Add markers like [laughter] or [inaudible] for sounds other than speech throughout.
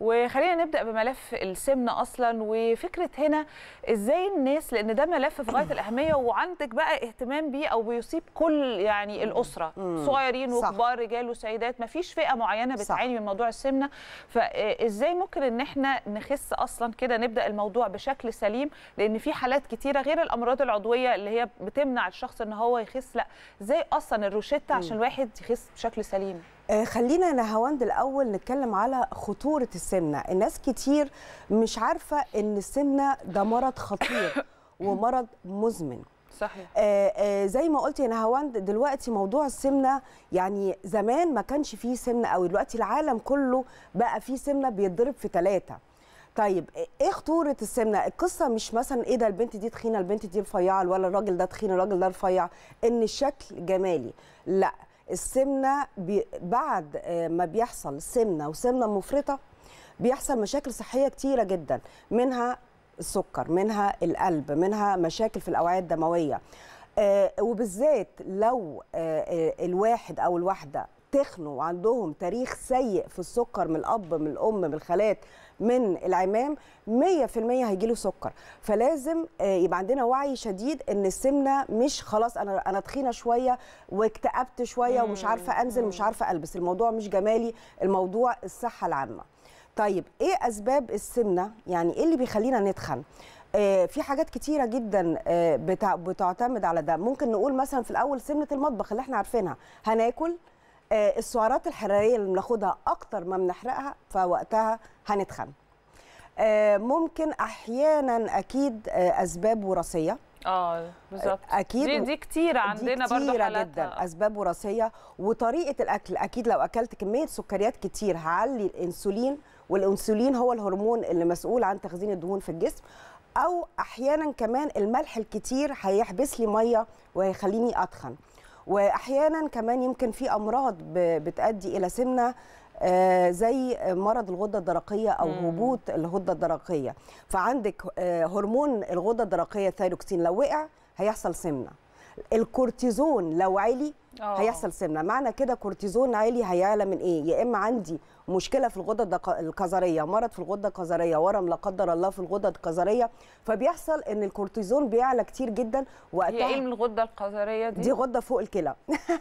وخلينا نبدا بملف السمنه اصلا وفكره هنا ازاي الناس لان ده ملف في غايه الاهميه وعندك بقى اهتمام بيه او بيصيب كل يعني الاسره صغيرين وكبار رجال وسيدات مفيش فئه معينه بتعاني من موضوع السمنه فازاي ممكن ان احنا نخس اصلا كده نبدا الموضوع بشكل سليم لان في حالات كتيره غير الامراض العضويه اللي هي بتمنع الشخص ان هو يخس لا ازاي اصلا الروشته عشان الواحد يخس بشكل سليم آه، خلينا يا نهاوند الاول نتكلم على خطوره السمنه الناس كتير مش عارفه ان السمنه ده مرض خطير [coughs] ومرض مزمن صحيح آه آه زي ما قلت يا نهاوند دلوقتي موضوع السمنه يعني زمان ما كانش فيه سمنه قوي دلوقتي العالم كله بقى فيه سمنه بيتضرب في ثلاثه طيب ايه خطوره السمنه القصه مش مثلا ايه ده البنت دي تخينه البنت دي رفيعه ولا الراجل ده تخين الراجل ده رفيع ان الشكل جمالي لا السمنه بعد آه، ما بيحصل سمنه وسمنه مفرطه بيحصل مشاكل صحيه كتيره جدا منها السكر منها القلب منها مشاكل في الاوعيه الدمويه آه، وبالذات لو آه، الواحد او الواحده تخنوا وعندهم تاريخ سيء في السكر من الاب من الام من الخالات من العمام 100% هيجي له سكر فلازم آه، يبقى عندنا وعي شديد ان السمنه مش خلاص انا انا تخينه شويه واكتئبت شويه ومش عارفه انزل مش عارفه البس الموضوع مش جمالي الموضوع الصحه العامه طيب ايه اسباب السمنه يعني ايه اللي بيخلينا نتخن آه، في حاجات كتيره جدا آه، بتعتمد على ده ممكن نقول مثلا في الاول سمنه المطبخ اللي احنا عارفينها هناكل آه، السعرات الحراريه اللي بناخدها اكتر ما بنحرقها فوقتها هنتخن آه، ممكن احيانا اكيد آه، اسباب وراثيه اه بالظبط اكيد دي, دي كتير عندنا دي كتيرة برضه حالاتها. جدا اسباب وراثيه وطريقه الاكل اكيد لو اكلت كميه سكريات كتير هعلي الانسولين والانسولين هو الهرمون اللي مسؤول عن تخزين الدهون في الجسم او احيانا كمان الملح الكتير هيحبس لي ميه وهيخليني اتخن واحيانا كمان يمكن في امراض بتؤدي الى سمنه آه، زي مرض الغده الدرقيه او هبوط الغده الدرقيه فعندك آه، هرمون الغده الدرقيه الثايروكسين لو وقع هيحصل سمنه الكورتيزون لو عالي أوه. هيحصل سمنه معنى كده كورتيزون عالي هيعلى من ايه يا اما عندي مشكله في الغده الكظريه مرض في الغده الكظريه ورم لا قدر الله في الغده الكظريه فبيحصل ان الكورتيزون بيعلى كتير جدا وقتها هي ايه الغده الكظريه دي دي غده فوق الكلى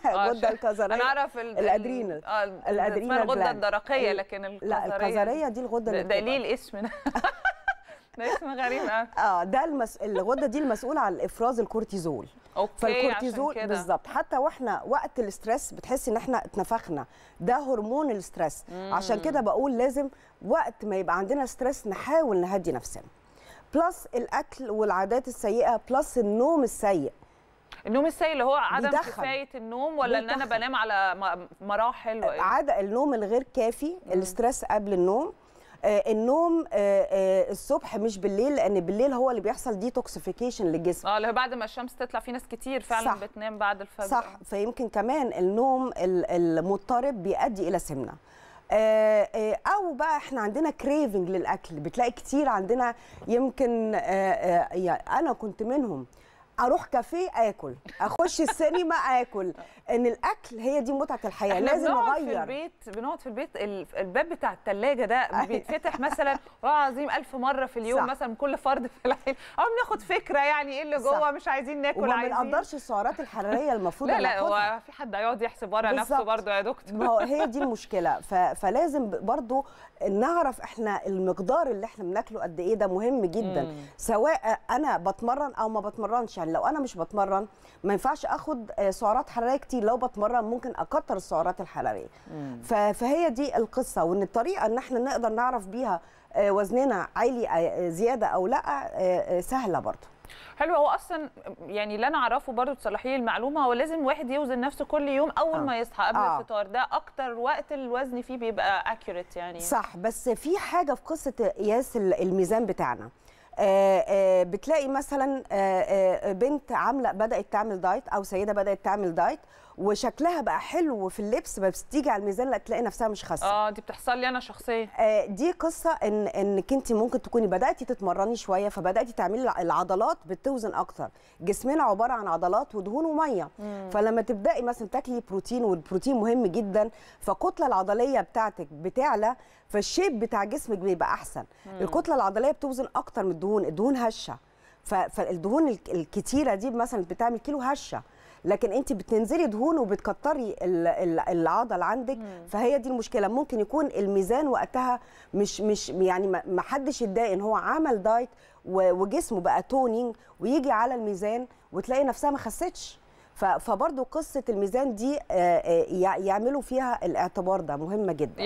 الغده [laughs] الكظريه آه، انا اعرف الادرينال آه، الادرينال الغده الدرقيه لكن الكظريه لا الكظريه دي الغده دليل اسمنا [laughs] ده اسم غريب قوي اه ده المس... الغده دي المسؤوله عن افراز الكورتيزول اوكي فالكورتيزول بالظبط حتى واحنا وقت الاسترس بتحس ان احنا اتنفخنا ده هرمون الاسترس عشان كده بقول لازم وقت ما يبقى عندنا ستريس نحاول نهدي نفسنا بلس الاكل والعادات السيئه بلس النوم السيء النوم السيء اللي هو عدم بيدخل. كفايه النوم ولا بيدخل. ان انا بنام على مراحل عاده النوم الغير كافي الاسترس قبل النوم آه، النوم آه، آه، الصبح مش بالليل لان بالليل هو اللي بيحصل ديتوكسيفيكيشن للجسم اه اللي بعد ما الشمس تطلع في ناس كتير فعلا صح بتنام بعد الفجر صح فيمكن كمان النوم المضطرب بيؤدي الى سمنه او بقى احنا عندنا كريفنج للاكل بتلاقي كتير عندنا يمكن يعني انا كنت منهم اروح كافيه اكل اخش السينما اكل ان الاكل هي دي متعه الحياه لازم اغير في البيت بنقعد في البيت الباب بتاع الثلاجه ده أيوة. بيتفتح مثلا [laughs] والله العظيم ألف مره في اليوم صح. مثلا كل فرد في العيله او بناخد فكره يعني ايه اللي جوه مش عايزين ناكل عايزين ما بنقدرش السعرات الحراريه المفروض [laughs] لا لا هو في حد هيقعد يحسب ورا نفسه برضه يا دكتور ما هو هي دي المشكله ف... فلازم برضه نعرف احنا المقدار اللي احنا بناكله قد ايه ده مهم جدا مم. سواء انا بتمرن او ما بتمرنش يعني يعني لو انا مش بتمرن ما ينفعش اخد آه، سعرات حراريه كتير لو بتمرن ممكن اكتر السعرات الحراريه فهي دي القصه وان الطريقه ان احنا نقدر نعرف بيها آه، وزننا عالي آه، زياده او لا سهله برضه حلو هو اصلا يعني اللي انا اعرفه برضه تصلحي لي المعلومه هو لازم واحد يوزن نفسه كل يوم اول آه. ما يصحى قبل آه. الفطار ده اكتر وقت الوزن فيه بيبقى اكيوريت يعني صح بس في حاجه في قصه قياس الميزان بتاعنا آه، آه، بتلاقي مثلا آه، بنت عامله بدات تعمل دايت او سيده بدات تعمل دايت وشكلها بقى حلو في اللبس بس تيجي على الميزان لا تلاقي نفسها مش خاسه اه دي بتحصل لي انا شخصيا دي قصه ان انك انت ممكن تكوني بداتي تتمرني شويه فبداتي تعملي العضلات بتوزن اكتر جسمنا عباره عن عضلات ودهون وميه مم. فلما تبداي مثلا تاكلي بروتين والبروتين مهم جدا فالكتله العضليه بتاعتك بتعلى فالشيب بتاع جسمك بيبقى احسن مم. الكتله العضليه بتوزن اكتر من الدهون دهون الدهون هشه فالدهون الكتيره دي مثلا بتعمل كيلو هشه لكن انت بتنزلي دهون وبتكتري العضل عندك مم. فهي دي المشكله ممكن يكون الميزان وقتها مش مش يعني ما حدش يتضايق ان هو عمل دايت وجسمه بقى تونينج ويجي على الميزان وتلاقي نفسها ما خستش فبرضه قصه الميزان دي آه، آه، يعملوا فيها الاعتبار ده مهمه جدا